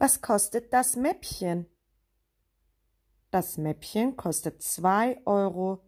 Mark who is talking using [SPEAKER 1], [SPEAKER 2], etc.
[SPEAKER 1] Was kostet das Mäppchen?
[SPEAKER 2] Das Mäppchen kostet 2,15 Euro